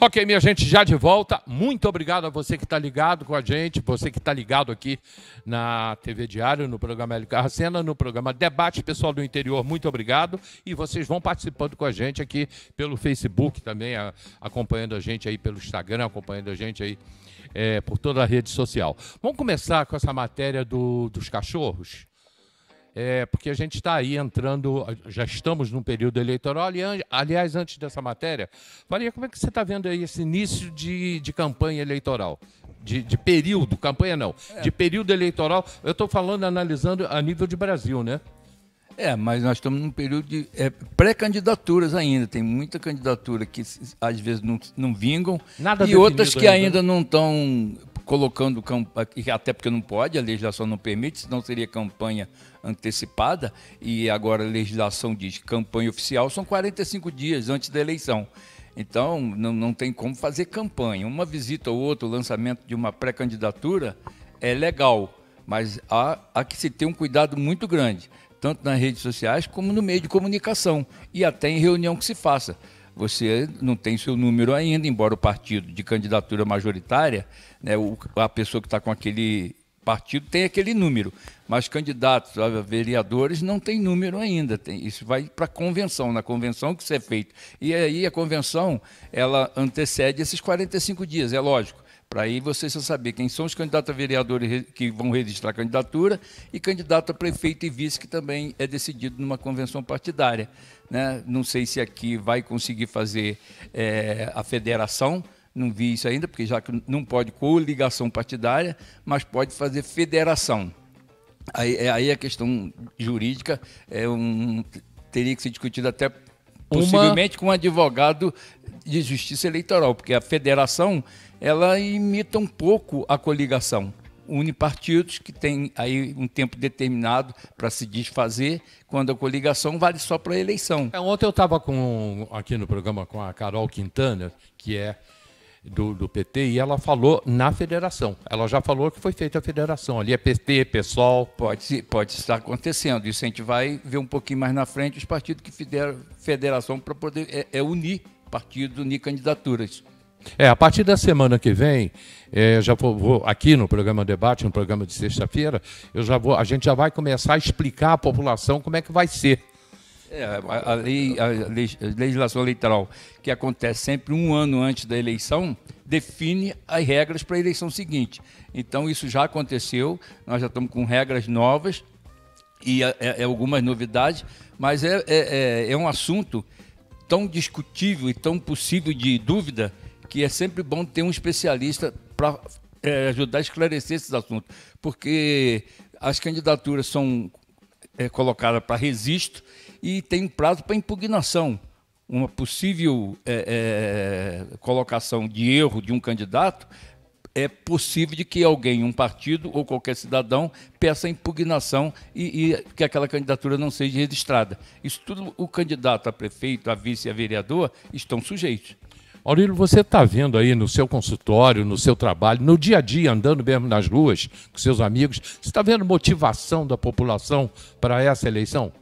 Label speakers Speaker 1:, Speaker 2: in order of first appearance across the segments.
Speaker 1: Ok, minha gente, já de volta. Muito obrigado a você que está ligado com a gente, você que está ligado aqui na TV Diário, no programa Hélio Carracena, no programa Debate Pessoal do Interior. Muito obrigado. E vocês vão participando com a gente aqui pelo Facebook também, a, acompanhando a gente aí pelo Instagram, acompanhando a gente aí é, por toda a rede social. Vamos começar com essa matéria do, dos cachorros é, porque a gente está aí entrando, já estamos num período eleitoral. Aliás, antes dessa matéria, Maria, como é que você está vendo aí esse início de, de campanha eleitoral? De, de período, campanha não, é. de período eleitoral. Eu estou falando, analisando
Speaker 2: a nível de Brasil, né? É, mas nós estamos num período de é, pré-candidaturas ainda. Tem muita candidatura que às vezes não, não vingam Nada e outras que ainda, né? ainda não estão colocando até porque não pode, a legislação não permite, senão seria campanha antecipada e agora a legislação diz campanha oficial são 45 dias antes da eleição. Então não, não tem como fazer campanha. Uma visita ou outra, o lançamento de uma pré-candidatura é legal, mas há, há que se ter um cuidado muito grande, tanto nas redes sociais como no meio de comunicação e até em reunião que se faça você não tem seu número ainda, embora o partido de candidatura majoritária, né, o, a pessoa que está com aquele partido tem aquele número, mas candidatos a vereadores não tem número ainda. Tem, isso vai para a convenção, na convenção que isso é feito. E aí a convenção, ela antecede esses 45 dias, é lógico. Para aí você só saber quem são os candidatos a vereadores que vão registrar candidatura e candidato a prefeito e vice, que também é decidido numa convenção partidária. Né? Não sei se aqui vai conseguir fazer é, a federação, não vi isso ainda, porque já que não pode coligação partidária, mas pode fazer federação. Aí, é, aí a questão jurídica é um, teria que ser discutida até possivelmente uma... com um advogado de justiça eleitoral, porque a federação ela imita um pouco a coligação. Une partidos que tem aí um tempo determinado para se desfazer, quando a coligação vale só para a eleição. É, ontem eu estava
Speaker 1: aqui no programa com a Carol Quintana, que é do, do, PT e ela falou
Speaker 2: na federação. Ela já falou que foi feita a federação. Ali é PT, PSOL. Pode, pode estar acontecendo. Isso a gente vai ver um pouquinho mais na frente os partidos que fizeram federação para poder é, é unir partido nem candidaturas.
Speaker 1: É, a partir da semana que vem, é, já vou, vou, aqui no programa Debate, no programa de sexta-feira, eu já vou, a gente já vai
Speaker 2: começar a explicar à população como é que vai ser. É, a, a, lei, a legislação eleitoral, que acontece sempre um ano antes da eleição, define as regras para a eleição seguinte. Então, isso já aconteceu, nós já estamos com regras novas e é, é, é algumas novidades, mas é, é, é, é um assunto tão discutível e tão possível de dúvida que é sempre bom ter um especialista para é, ajudar a esclarecer esses assuntos, porque as candidaturas são é, colocadas para registro e tem prazo para impugnação. Uma possível é, é, colocação de erro de um candidato é possível de que alguém, um partido ou qualquer cidadão, peça impugnação e, e, que aquela candidatura não seja registrada. Isso tudo o candidato a prefeito, a vice e a vereador estão sujeitos.
Speaker 1: Aurílio, você está vendo aí no seu consultório, no seu trabalho, no dia a dia, andando mesmo nas ruas com seus amigos, você está vendo motivação da população para essa eleição?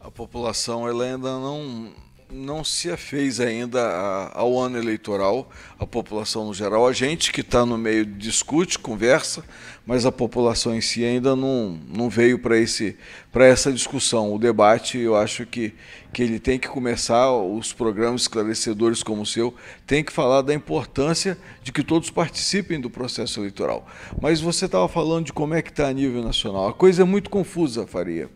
Speaker 3: A população ela ainda não, não se fez ainda ao ano eleitoral, a população no geral. A gente que está no meio discute, conversa, mas a população em si ainda não, não veio para essa discussão. O debate, eu acho que, que ele tem que começar, os programas esclarecedores como o seu, tem que falar da importância de que todos participem do processo eleitoral. Mas você estava falando de como é que está a nível nacional. A coisa é muito confusa, Faria.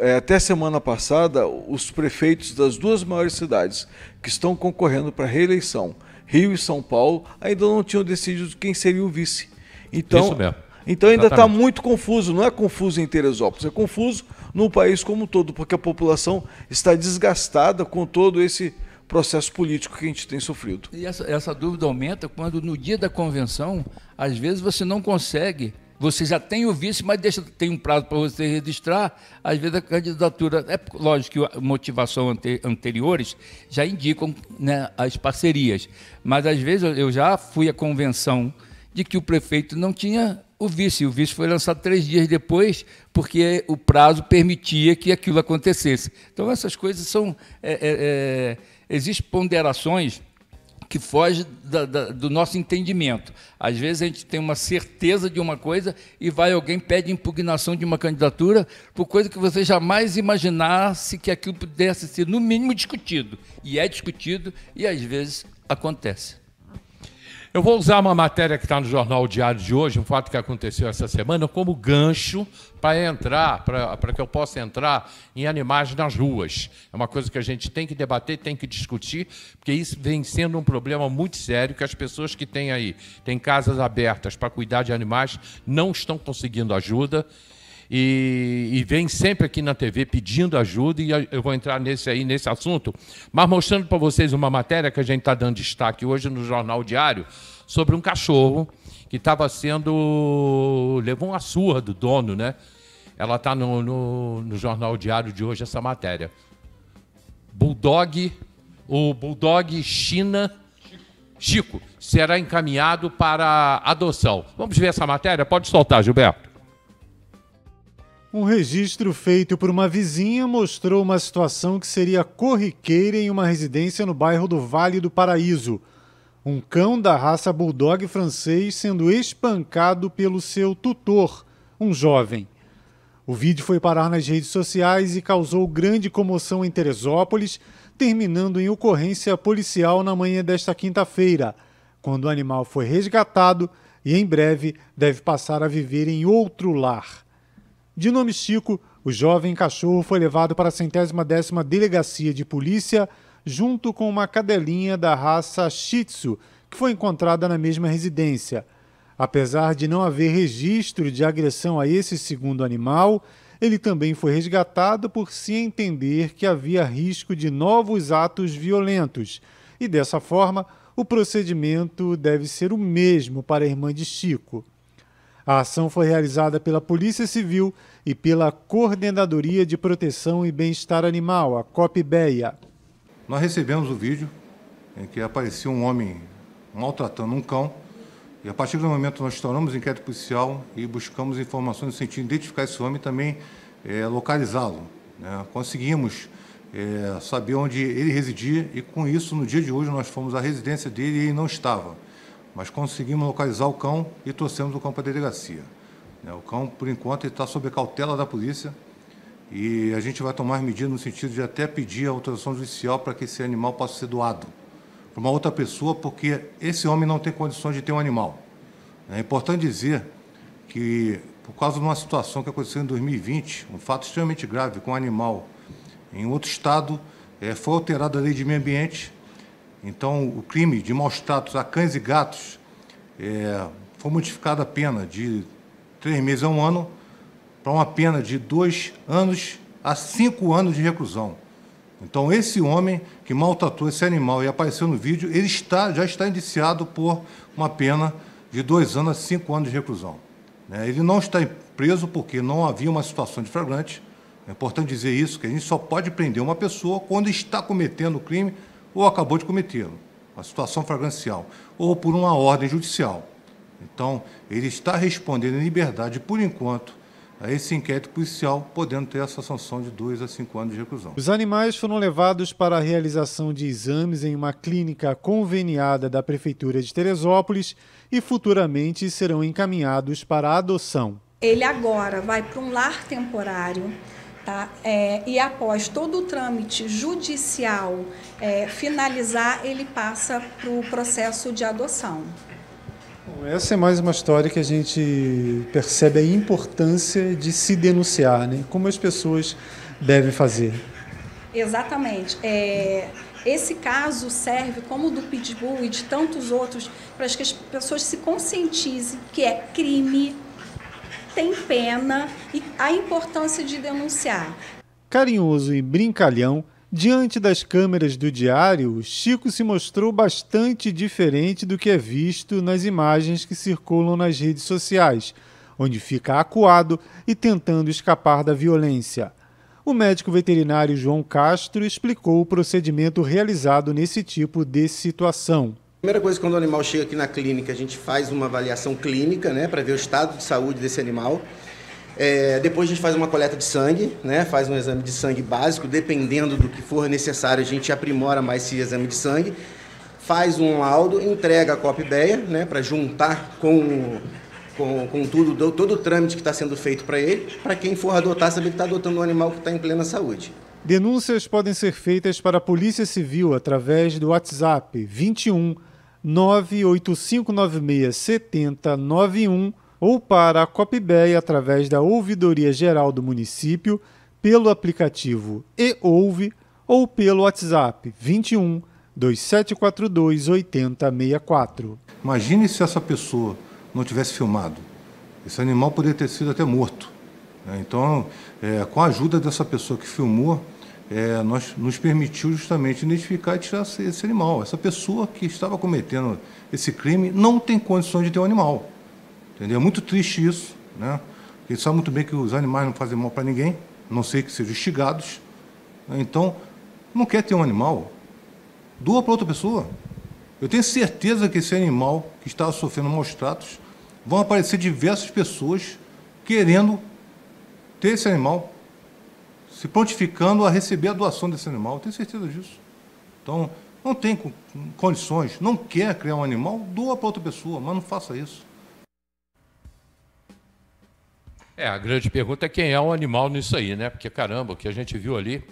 Speaker 3: É, até semana passada, os prefeitos das duas maiores cidades que estão concorrendo para reeleição, Rio e São Paulo, ainda não tinham decidido quem seria o vice. Então, Isso mesmo. Então ainda está muito confuso, não é confuso em Teresópolis, é confuso no país como um todo, porque a população está desgastada com
Speaker 2: todo esse processo político que a gente tem sofrido. E essa, essa dúvida aumenta quando no dia da convenção, às vezes você não consegue você já tem o vice, mas deixa, tem um prazo para você registrar. Às vezes a candidatura, é lógico que motivação ante, anteriores já indicam né, as parcerias, mas às vezes eu já fui à convenção de que o prefeito não tinha o vice. O vice foi lançado três dias depois, porque o prazo permitia que aquilo acontecesse. Então, essas coisas são. É, é, é, existem ponderações que foge da, da, do nosso entendimento. Às vezes a gente tem uma certeza de uma coisa e vai alguém pede impugnação de uma candidatura por coisa que você jamais imaginasse que aquilo pudesse ser no mínimo discutido. E é discutido e às vezes acontece. Eu vou usar
Speaker 1: uma matéria que está no Jornal Diário de hoje, um fato que aconteceu essa semana, como gancho para entrar, para que eu possa entrar em animais nas ruas. É uma coisa que a gente tem que debater, tem que discutir, porque isso vem sendo um problema muito sério que as pessoas que têm aí, têm casas abertas para cuidar de animais, não estão conseguindo ajuda e, e vem sempre aqui na TV pedindo ajuda, e eu vou entrar nesse aí, nesse assunto, mas mostrando para vocês uma matéria que a gente está dando destaque hoje no Jornal Diário sobre um cachorro que estava sendo. levou uma surra do dono, né? Ela está no, no, no Jornal Diário de hoje essa matéria. Bulldog, o Bulldog China. Chico será encaminhado para adoção. Vamos ver essa matéria? Pode soltar, Gilberto.
Speaker 4: Um registro feito por uma vizinha mostrou uma situação que seria corriqueira em uma residência no bairro do Vale do Paraíso. Um cão da raça bulldog francês sendo espancado pelo seu tutor, um jovem. O vídeo foi parar nas redes sociais e causou grande comoção em Teresópolis, terminando em ocorrência policial na manhã desta quinta-feira, quando o animal foi resgatado e em breve deve passar a viver em outro lar. De nome Chico, o jovem cachorro foi levado para a centésima décima delegacia de polícia junto com uma cadelinha da raça Shih Tzu, que foi encontrada na mesma residência. Apesar de não haver registro de agressão a esse segundo animal, ele também foi resgatado por se entender que havia risco de novos atos violentos. E dessa forma, o procedimento deve ser o mesmo para a irmã de Chico. A ação foi realizada pela Polícia Civil e pela Coordenadoria de Proteção e Bem-Estar Animal, a COPBEA.
Speaker 5: Nós recebemos o vídeo em que aparecia um homem maltratando um cão. E a partir do momento nós estouramos o inquérito policial e buscamos informações no sentido de identificar esse homem e também é, localizá-lo. Né? Conseguimos é, saber onde ele residia e com isso, no dia de hoje, nós fomos à residência dele e ele não estava mas conseguimos localizar o cão e trouxemos o cão para a delegacia. Né, o cão, por enquanto, está sob cautela da polícia e a gente vai tomar medidas no sentido de até pedir a autorização judicial para que esse animal possa ser doado para uma outra pessoa, porque esse homem não tem condições de ter um animal. É importante dizer que, por causa de uma situação que aconteceu em 2020, um fato extremamente grave com um animal em outro estado, é, foi alterada a lei de meio ambiente então, o crime de maus tratos a cães e gatos é, foi modificada a pena de três meses a um ano para uma pena de dois anos a cinco anos de reclusão. Então, esse homem que maltratou esse animal e apareceu no vídeo, ele está, já está indiciado por uma pena de dois anos a cinco anos de reclusão. Né? Ele não está preso porque não havia uma situação de flagrante. É importante dizer isso, que a gente só pode prender uma pessoa quando está cometendo o crime ou acabou de cometê-lo, a situação flagrancial, ou por uma ordem judicial. Então, ele está respondendo em liberdade, por enquanto, a esse inquérito policial, podendo ter essa sanção de 2 a 5 anos de reclusão. Os
Speaker 4: animais foram levados para a realização de exames em uma clínica conveniada da Prefeitura de Teresópolis e futuramente serão encaminhados para a adoção.
Speaker 3: Ele agora vai para um lar temporário Tá? É, e após todo o trâmite judicial é, finalizar, ele passa para o processo de adoção.
Speaker 4: Bom, essa é mais uma história que a gente percebe a importância de se denunciar, né? como as pessoas devem fazer.
Speaker 3: Exatamente. É, esse caso serve, como o do Pitbull e de tantos outros, para que as pessoas se conscientizem que é crime tem pena e a importância de denunciar.
Speaker 4: Carinhoso e brincalhão, diante das câmeras do diário, Chico se mostrou bastante diferente do que é visto nas imagens que circulam nas redes sociais, onde fica acuado e tentando escapar da violência. O médico veterinário João Castro explicou o procedimento realizado nesse tipo de situação.
Speaker 3: Primeira coisa, quando o animal chega aqui na clínica, a gente faz uma avaliação clínica, né, para ver o estado de saúde desse animal. É, depois a gente faz uma coleta de sangue, né, faz um exame de sangue básico, dependendo do que for necessário, a gente aprimora mais esse exame de sangue. Faz um laudo, entrega a copibéia, né, para juntar com com, com, tudo, todo o trâmite que está sendo feito para ele, para quem for
Speaker 4: adotar, saber que está adotando um animal que está em plena saúde. Denúncias podem ser feitas para a Polícia Civil através do WhatsApp 21 985967091 ou para a Copibéia através da Ouvidoria Geral do Município, pelo aplicativo e-Ouve ou pelo WhatsApp 21 2742 8064. Imagine se essa
Speaker 5: pessoa não tivesse filmado. Esse animal poderia ter sido até morto. Né? Então, é, com a ajuda dessa pessoa que filmou, é, nós, nos permitiu justamente identificar e tirar esse, animal. Essa pessoa que estava cometendo esse crime não tem condições de ter um animal. Entendeu? É muito triste isso. Né? A sabe muito bem que os animais não fazem mal para ninguém, não sei que sejam estigados. Né? Então, não quer ter um animal, doa para outra pessoa. Eu tenho certeza que esse animal que estava sofrendo maus tratos, vão aparecer diversas pessoas querendo ter esse animal se pontificando a receber a doação desse animal. Eu tenho certeza disso. Então, não tem condições, não quer criar um animal, doa para outra pessoa, mas não faça isso.
Speaker 1: É, a grande pergunta é quem é o animal nisso aí, né? Porque, caramba, o que a gente viu ali.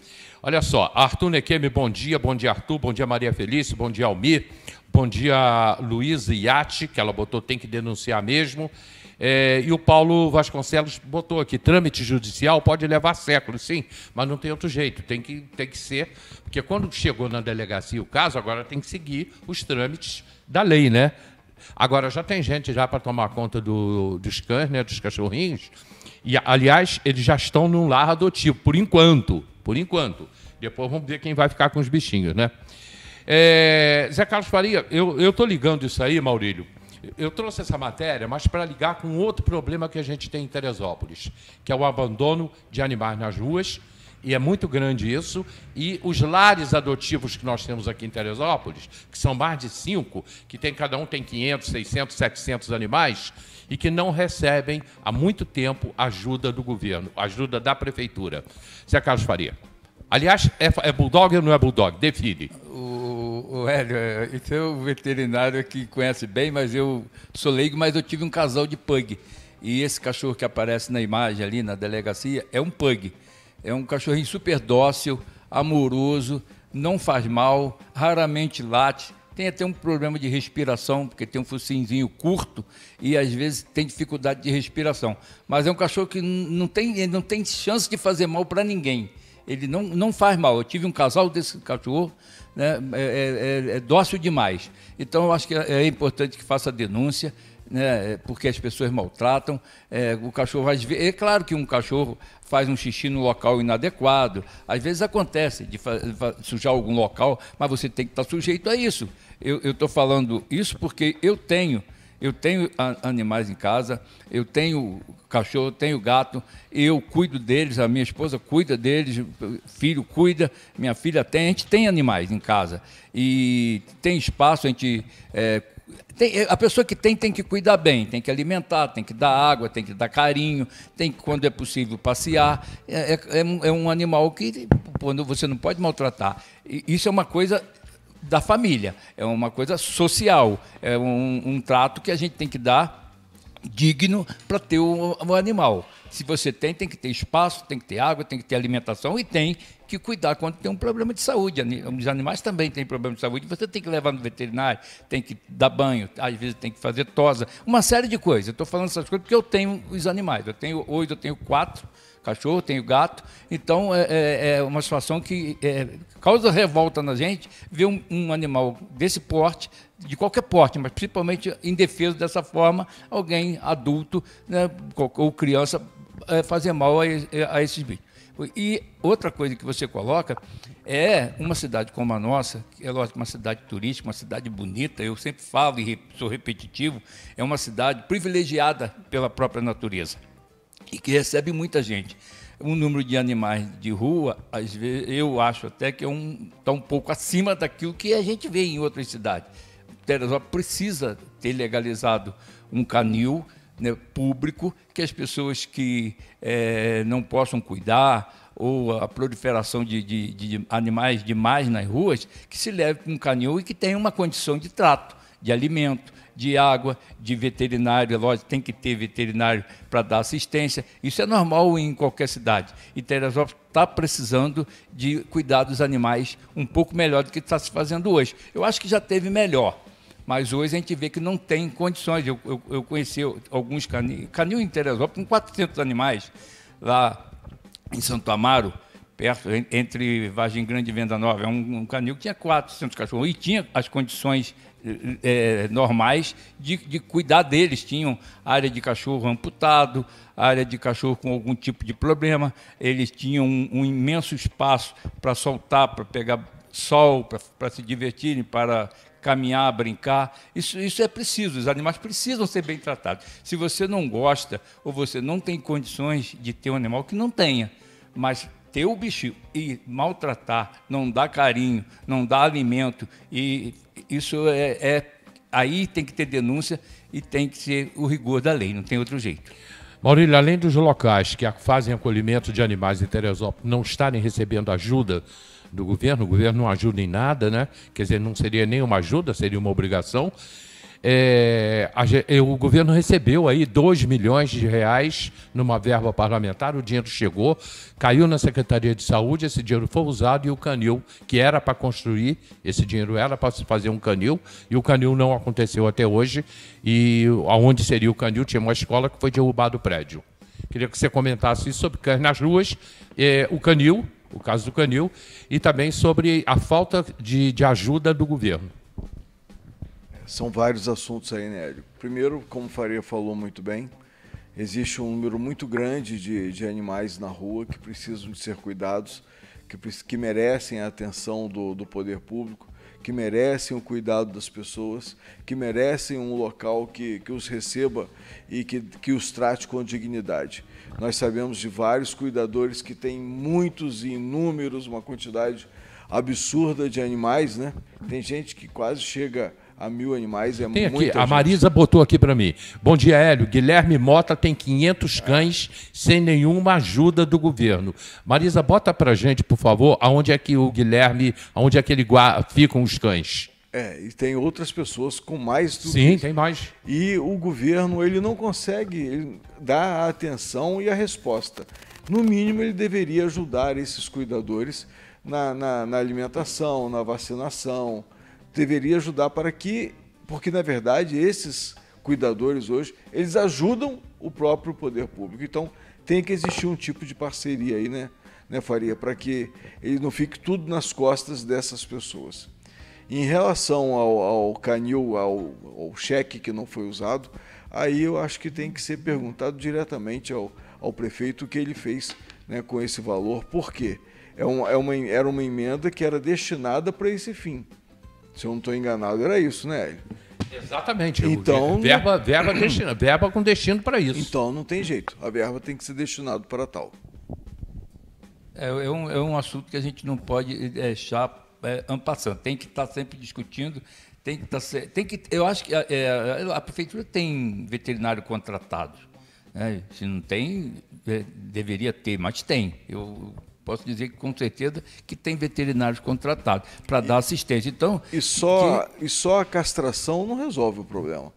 Speaker 1: Olha só, Arthur Nequeme, bom dia, bom dia, Arthur, bom dia, Maria Felício, bom dia, Almir, bom dia, Luiz Iati, que ela botou tem que denunciar mesmo. É, e o Paulo Vasconcelos botou aqui: trâmite judicial pode levar séculos, sim, mas não tem outro jeito, tem que, tem que ser. Porque quando chegou na delegacia o caso, agora tem que seguir os trâmites da lei, né? Agora já tem gente já para tomar conta do, dos cães, né, dos cachorrinhos. E aliás, eles já estão num lar adotivo por enquanto, por enquanto. Depois vamos ver quem vai ficar com os bichinhos, né? É, Zé Carlos Faria, eu estou ligando isso aí, Maurílio, eu trouxe essa matéria, mas para ligar com outro problema que a gente tem em Teresópolis, que é o abandono de animais nas ruas, e é muito grande isso, e os lares adotivos que nós temos aqui em Teresópolis, que são mais de cinco, que tem cada um tem 500, 600, 700 animais, e que não recebem há muito tempo ajuda do governo, ajuda da prefeitura. Zé Carlos Faria. Aliás, é, é bulldog ou não é bulldog? Define.
Speaker 2: O, o Hélio, é, esse é o veterinário que conhece bem, mas eu sou leigo, mas eu tive um casal de pug. E esse cachorro que aparece na imagem ali na delegacia é um pug. É um cachorrinho super dócil, amoroso, não faz mal, raramente late, tem até um problema de respiração, porque tem um focinzinho curto e às vezes tem dificuldade de respiração. Mas é um cachorro que não tem, não tem chance de fazer mal para ninguém ele não, não faz mal. Eu tive um casal desse cachorro, né, é, é, é, é dócil demais. Então, eu acho que é, é importante que faça a denúncia, né, é, porque as pessoas maltratam. É, o cachorro, vai ver. é claro que um cachorro faz um xixi no local inadequado. Às vezes acontece de sujar algum local, mas você tem que estar sujeito a isso. Eu estou falando isso porque eu tenho eu tenho animais em casa, eu tenho cachorro, tenho gato, eu cuido deles, a minha esposa cuida deles, filho cuida, minha filha tem, a gente tem animais em casa e tem espaço, a gente é, tem, é, a pessoa que tem tem que cuidar bem, tem que alimentar, tem que dar água, tem que dar carinho, tem que, quando é possível, passear. É, é, é um é animal que quando você não pode maltratar. E isso é uma coisa da família, é uma coisa social, é um, um trato que a gente tem que dar digno para ter o, o animal. Se você tem, tem que ter espaço, tem que ter água, tem que ter alimentação e tem que cuidar quando tem um problema de saúde. Os animais também têm problema de saúde, você tem que levar no veterinário, tem que dar banho, às vezes tem que fazer tosa, uma série de coisas. Eu estou falando essas coisas porque eu tenho os animais. Eu tenho oito, eu tenho quatro cachorro, tenho gato. Então é, é, é uma situação que é, causa revolta na gente ver um, um animal desse porte de qualquer porte, mas principalmente indefeso dessa forma, alguém adulto né, ou criança é, fazer mal a, eh, a esses bichos. E outra coisa que você coloca é uma cidade como a nossa, que é lógico, uma cidade turística, uma cidade bonita, eu sempre falo e sou repetitivo, é uma cidade privilegiada pela própria natureza e que recebe muita gente. O número de animais de rua, às vezes, eu acho até que é um, está um pouco acima daquilo que a gente vê em outras cidades. Teresópolis precisa ter legalizado um canil né, público que as pessoas que é, não possam cuidar ou a proliferação de, de, de animais demais nas ruas, que se leve para um canil e que tenha uma condição de trato, de alimento, de água, de veterinário, é lógico, tem que ter veterinário para dar assistência. Isso é normal em qualquer cidade. E Teresópolis está precisando de cuidar dos animais um pouco melhor do que está se fazendo hoje. Eu acho que já teve melhor, mas hoje a gente vê que não tem condições. Eu, eu, eu conheci alguns canil, canil em Teresópolis com 400 animais lá em Santo Amaro, perto entre Vargem Grande e Venda Nova. É um, um canil que tinha 400 cachorros e tinha as condições é, normais de, de, cuidar deles. Tinham área de cachorro amputado, área de cachorro com algum tipo de problema, eles tinham um, um imenso espaço para soltar, para pegar sol para se divertirem, para caminhar, brincar. Isso, isso é preciso, os animais precisam ser bem tratados. Se você não gosta ou você não tem condições de ter um animal, que não tenha, mas ter o bichinho e maltratar, não dar carinho, não dar alimento, e isso é, é aí tem que ter denúncia e tem que ser o rigor da lei, não tem outro jeito.
Speaker 1: Maurílio, além dos locais que fazem acolhimento de animais em Teresópolis não estarem recebendo ajuda, do governo, o governo não ajuda em nada, né? quer dizer, não seria nenhuma ajuda, seria uma obrigação. É, a, é, o governo recebeu aí 2 milhões de reais numa verba parlamentar, o dinheiro chegou, caiu na Secretaria de Saúde, esse dinheiro foi usado e o canil, que era para construir, esse dinheiro era para se fazer um canil, e o canil não aconteceu até hoje. E aonde seria o canil? Tinha uma escola que foi derrubado o prédio. Queria que você comentasse isso sobre nas ruas, é, o canil o caso do Canil, e também sobre a falta de, de ajuda do governo.
Speaker 3: São vários assuntos aí, Nélio. Né, Primeiro, como Faria falou muito bem, existe um número muito grande de, de animais na rua que precisam de ser cuidados, que, que merecem a atenção do, do poder público que merecem o cuidado das pessoas, que merecem um local que, que os receba e que, que os trate com dignidade. Nós sabemos de vários cuidadores que têm muitos e inúmeros, uma quantidade absurda de animais, né? Tem gente que quase chega a mil animais é tem aqui, A Marisa
Speaker 1: botou aqui para mim. Bom dia, Hélio. Guilherme Mota tem 500 cães sem nenhuma ajuda do governo. Marisa, bota para gente, por favor, aonde é que o Guilherme, aonde é que ele ficam os cães?
Speaker 3: É, e tem outras pessoas com mais do Sim, tem mais. E o governo, ele não consegue dar a atenção e a resposta. No mínimo, ele deveria ajudar esses cuidadores na, na, na alimentação, na vacinação, deveria ajudar para que, porque na verdade esses cuidadores hoje, eles ajudam o próprio poder público. Então tem que existir um tipo de parceria aí, né, né Faria, para que ele não fique tudo nas costas dessas pessoas. Em relação ao, ao canil, ao, ao cheque que não foi usado, aí eu acho que tem que ser perguntado diretamente ao, ao prefeito o que ele fez né, com esse valor, porque é, um, é uma, era uma emenda que era destinada para esse fim. Se eu não estou enganado, era isso, né?
Speaker 1: Exatamente. Então, é, verba,
Speaker 3: verba, destino, verba com destino para isso. Então não tem jeito. A verba tem que ser destinada para tal.
Speaker 2: É, é, um, é um assunto que a gente não pode é, deixar é, ampassando. Tem que estar tá sempre discutindo. Tem que tá estar, tem que. Eu acho que a, é, a prefeitura tem veterinário contratado. Né? Se não tem, deveria ter, mas tem. Eu posso dizer que com certeza que tem veterinários contratados para dar assistência. Então,
Speaker 3: e só, que... e só a castração não resolve o problema.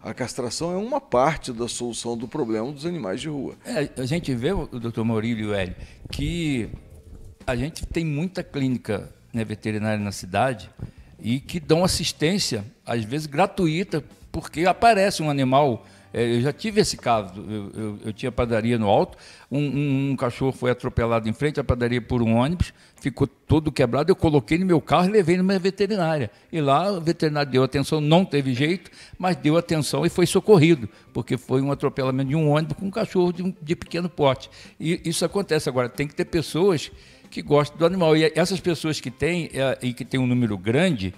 Speaker 3: A castração é uma parte da solução do problema dos animais de rua.
Speaker 2: É, a gente vê, doutor Maurílio Hélio, que a gente tem muita clínica né, veterinária na cidade e que dão assistência, às vezes gratuita, porque aparece um animal é, eu já tive esse caso. Eu, eu, eu tinha padaria no alto, um, um, um, cachorro foi atropelado em frente à padaria por um ônibus, ficou todo quebrado. Eu coloquei no meu carro e levei numa veterinária. E lá o veterinário deu atenção, não teve jeito, mas deu atenção e foi socorrido, porque foi um atropelamento de um ônibus com um cachorro de, de pequeno porte. E isso acontece. Agora, tem que ter pessoas que gostam do animal. E essas pessoas que têm, é, e que têm um número grande,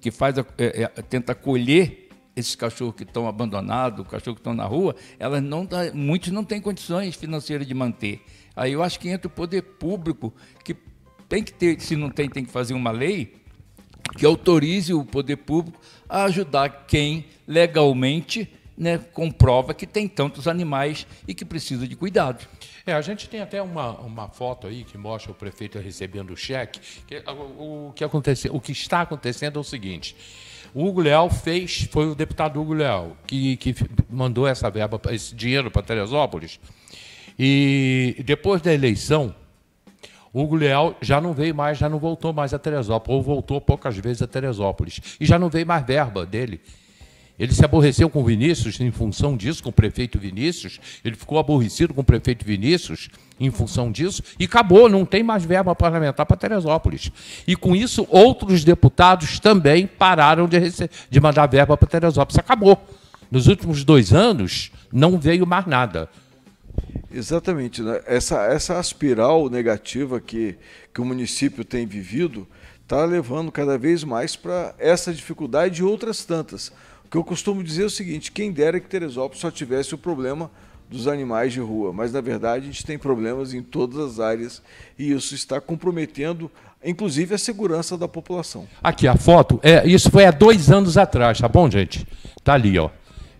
Speaker 2: que faz a, é, é, tenta colher esses cachorros que estão abandonados, cachorros que estão na rua, elas não muitos não têm condições financeiras de manter. Aí eu acho que entra o poder público, que tem que ter, se não tem, tem que fazer uma lei que autorize o poder público a ajudar quem legalmente né, comprova que tem tantos animais e que precisa de cuidado.
Speaker 1: É, a gente tem até uma, uma foto aí que mostra o prefeito recebendo o cheque. Que, o, o,
Speaker 2: que acontece, o que
Speaker 1: está acontecendo é o seguinte: o Hugo Leal fez, foi o deputado Hugo Leal que, que mandou essa verba, esse dinheiro para Teresópolis. E depois da eleição, Hugo Leal já não veio mais, já não voltou mais a Teresópolis, ou voltou poucas vezes a Teresópolis. E já não veio mais verba dele ele se aborreceu com Vinícius em função disso, com o prefeito Vinícius. Ele ficou aborrecido com o prefeito Vinícius em função disso. E acabou, não tem mais verba parlamentar para Teresópolis. E com isso, outros deputados também pararam de, de mandar verba para Teresópolis. Acabou. Nos últimos dois anos, não veio mais nada.
Speaker 3: Exatamente. Né? Essa, essa aspiral negativa que, que o município tem vivido está levando cada vez mais para essa dificuldade e outras tantas. O que eu costumo dizer é o seguinte: quem dera que Teresópolis só tivesse o problema dos animais de rua, mas na verdade a gente tem problemas em todas as áreas e isso está comprometendo, inclusive, a segurança da população.
Speaker 1: Aqui a foto, é, isso foi há dois anos atrás, tá bom, gente? Tá ali, ó.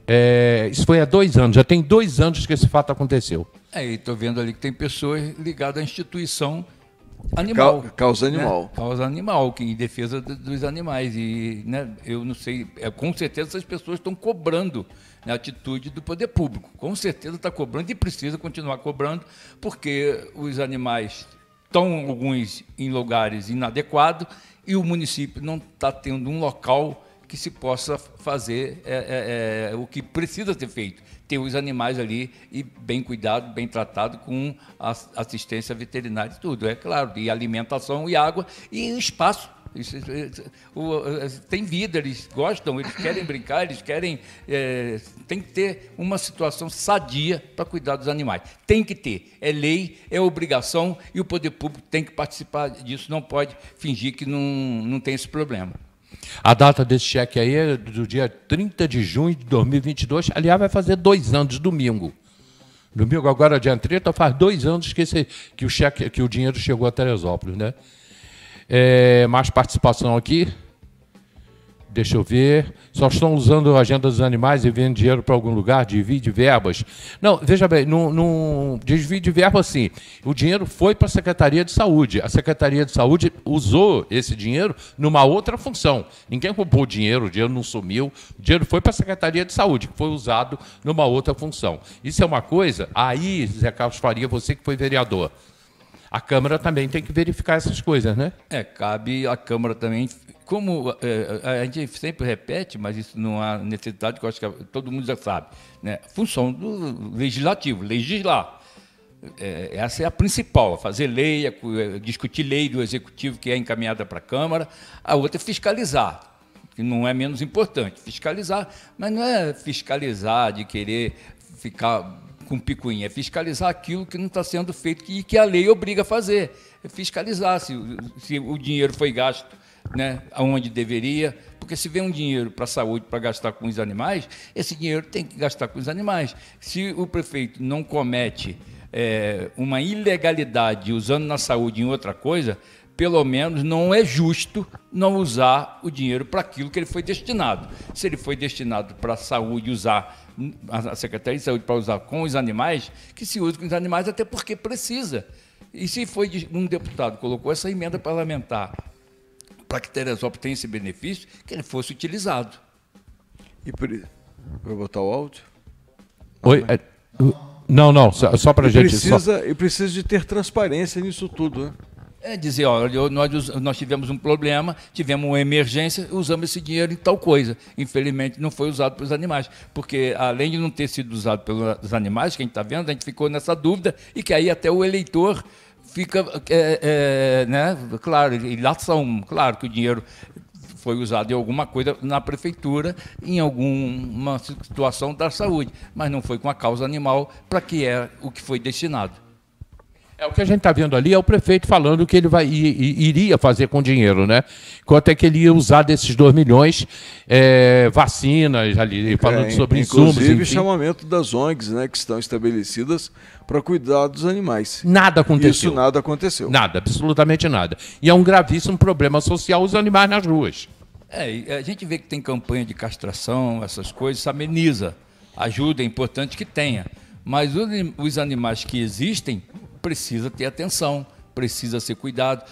Speaker 1: É, isso foi há dois anos, já tem dois anos que esse fato aconteceu.
Speaker 2: É, e estou vendo ali que tem pessoas ligadas à instituição animal. causa né? animal. Né? Causa animal, que, em defesa dos animais. E né, eu não sei, é, com certeza essas pessoas estão cobrando né, a atitude do poder público. Com certeza está cobrando e precisa continuar cobrando, porque os animais estão alguns em lugares inadequados e o município não está tendo um local que se possa fazer é, é, é, o que precisa ser feito. Ter os animais ali e bem cuidado, bem tratado, com assistência veterinária e tudo, é claro, e alimentação e água e espaço. Isso, isso, o, eh, tem vida, eles gostam, eles querem brincar, eles querem. É, tem que ter uma situação sadia para cuidar dos animais. Tem que ter. É lei, é obrigação e o poder público tem que participar disso, não pode fingir que não, não tem esse problema.
Speaker 1: A data desse cheque aí é do dia 30 de junho de 2022. Aliás, vai fazer dois anos, domingo. Domingo, agora, dia 30, faz dois anos que, esse, que, o, cheque, que o dinheiro chegou a Teresópolis. Né? É, mais participação aqui deixa eu ver, só estão usando a agenda dos animais e vendo dinheiro para algum lugar, divide verbas. Não, veja bem, não, não desvio verba assim. O dinheiro foi para a Secretaria de Saúde. A Secretaria de Saúde usou esse dinheiro numa outra função. Ninguém roubou o dinheiro, o dinheiro não sumiu. O dinheiro foi para a Secretaria de Saúde, que foi usado numa outra função. Isso é uma coisa, aí, Zé Carlos Faria, você que foi vereador. A Câmara também tem que verificar essas coisas, né?
Speaker 2: É, cabe à Câmara também como eh, eh, a gente sempre repete, mas isso não há necessidade, que eu acho que todo mundo já sabe, né? função do legislativo, legislar. É, é essa é a principal, fazer lei, é, é, discutir lei do executivo que é encaminhada para a Câmara, a outra é fiscalizar, que não é menos importante, fiscalizar, mas não é fiscalizar de querer ficar com picuinha, é fiscalizar aquilo que não está sendo feito e que, que a lei obriga a fazer, é fiscalizar se, se o dinheiro foi gasto né, aonde deveria, porque se vem um dinheiro para a saúde para gastar com os animais, esse dinheiro tem que gastar com os animais. Se o prefeito não comete é, uma ilegalidade usando na saúde em outra coisa, pelo menos não é justo não usar o dinheiro para aquilo que ele foi destinado. Se ele foi destinado para a saúde usar, a Secretaria de Saúde para usar com os animais, que se use com os animais até porque precisa. E se foi um deputado colocou essa emenda parlamentar para que Teresópolis tenha esse benefício, que ele fosse utilizado. E por isso. Vou botar o áudio?
Speaker 1: Não, Oi? Né? É, não, não, só, só para a gente. Precisa,
Speaker 2: só... E precisa de ter transparência nisso tudo, né? É dizer, olha, nós, nós tivemos um problema, tivemos uma emergência, usamos esse dinheiro em tal coisa. Infelizmente, não foi usado pelos animais, porque além de não ter sido usado pelos animais, que a gente está vendo, a gente ficou nessa dúvida e que aí até o eleitor fica, é, é, né? Claro, ilação, claro que o dinheiro foi usado em alguma coisa na prefeitura, em alguma situação da saúde, mas não foi com a causa animal para que é o que foi destinado. É, o
Speaker 1: que a gente está vendo ali é o prefeito falando que ele vai, iria fazer com dinheiro, né? Quanto é que ele ia usar desses 2 milhões, é, vacinas, ali, é, falando é, sobre insumos. Inclusive,
Speaker 3: chamamento das ONGs, né, que estão estabelecidas para cuidar dos animais. Nada aconteceu. Isso nada aconteceu. Nada,
Speaker 1: absolutamente nada. E é um gravíssimo problema social os animais nas
Speaker 2: ruas. É, a gente vê que tem campanha de castração, essas coisas, ameniza, ajuda, é importante que tenha. Mas os animais que existem precisa ter atenção, precisa ser cuidado.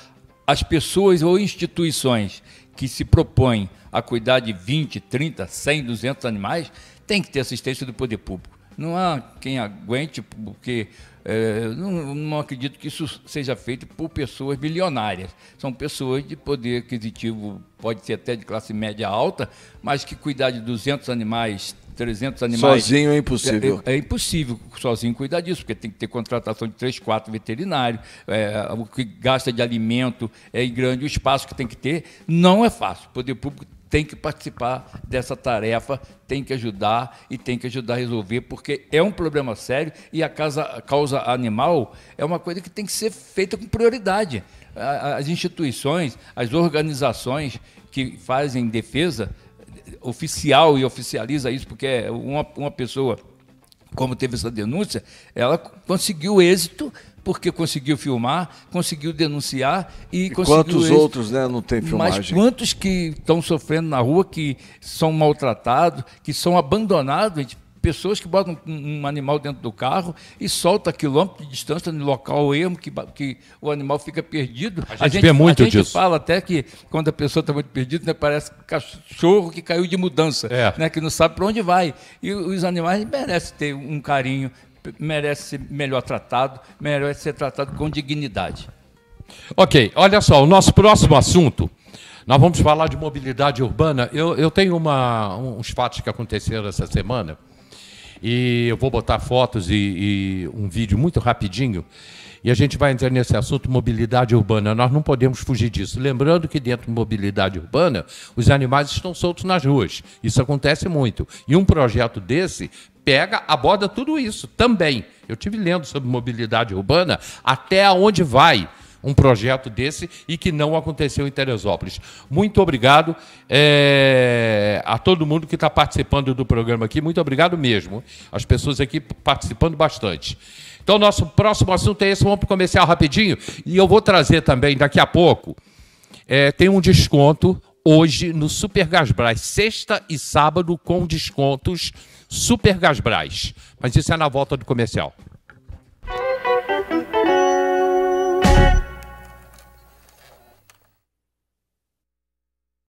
Speaker 2: As pessoas ou instituições que se propõem a cuidar de 20, 30, 100, 200 animais tem que ter assistência do poder público. Não há quem aguente, porque é, não, não, acredito que isso seja feito por pessoas bilionárias. São pessoas de poder aquisitivo, pode ser até de classe média alta, mas que cuidar de 200 animais, 300 animais. Sozinho é impossível. É, é, é, impossível sozinho cuidar disso, porque tem que ter contratação de 3, 4 veterinários, é, o que gasta de alimento é grande, o espaço que tem que ter. Não é fácil. O poder público tem que participar dessa tarefa, tem que ajudar e tem que ajudar a resolver, porque é um problema sério e a causa animal é uma coisa que tem que ser feita com prioridade. As instituições, as organizações que fazem defesa oficial e oficializa isso, porque é uma, uma pessoa, como teve essa denúncia, ela conseguiu êxito porque conseguiu filmar, conseguiu denunciar e, e conseguiu. Quantos êxito. outros né, não tem filmagem? Mas quantos que estão sofrendo na rua, que são maltratados, que são abandonados? A gente pessoas que botam um, animal dentro do carro e solta a quilômetro de distância no local ermo que, que o animal fica perdido. A gente, a gente vê muito a gente disso. fala até que quando a pessoa está muito perdida, né, parece cachorro que caiu de mudança, é. né, que não sabe para onde vai. E os animais merecem ter um carinho, merecem ser melhor tratado, merecem ser tratado com dignidade.
Speaker 1: Ok, olha só, o nosso próximo assunto. Nós vamos falar de mobilidade urbana. Eu, eu tenho uma, uns fatos que aconteceram essa semana. E eu vou botar fotos e, e um vídeo muito rapidinho. E a gente vai entrar nesse assunto mobilidade urbana. Nós não podemos fugir disso. Lembrando que dentro de mobilidade urbana, os animais estão soltos nas ruas. Isso acontece muito. E um projeto desse pega, aborda tudo isso também. Eu tive lendo sobre mobilidade urbana até aonde vai um projeto desse e que não aconteceu em Teresópolis. Muito obrigado é, a todo mundo que está participando do programa aqui. Muito obrigado mesmo. As pessoas aqui participando bastante. Então, nosso próximo assunto é esse. Vamos para o comercial rapidinho. E eu vou trazer também, daqui a pouco, é, tem um desconto hoje no Super Gasbras, sexta e sábado com descontos Super Gasbras. Mas isso é na volta do comercial.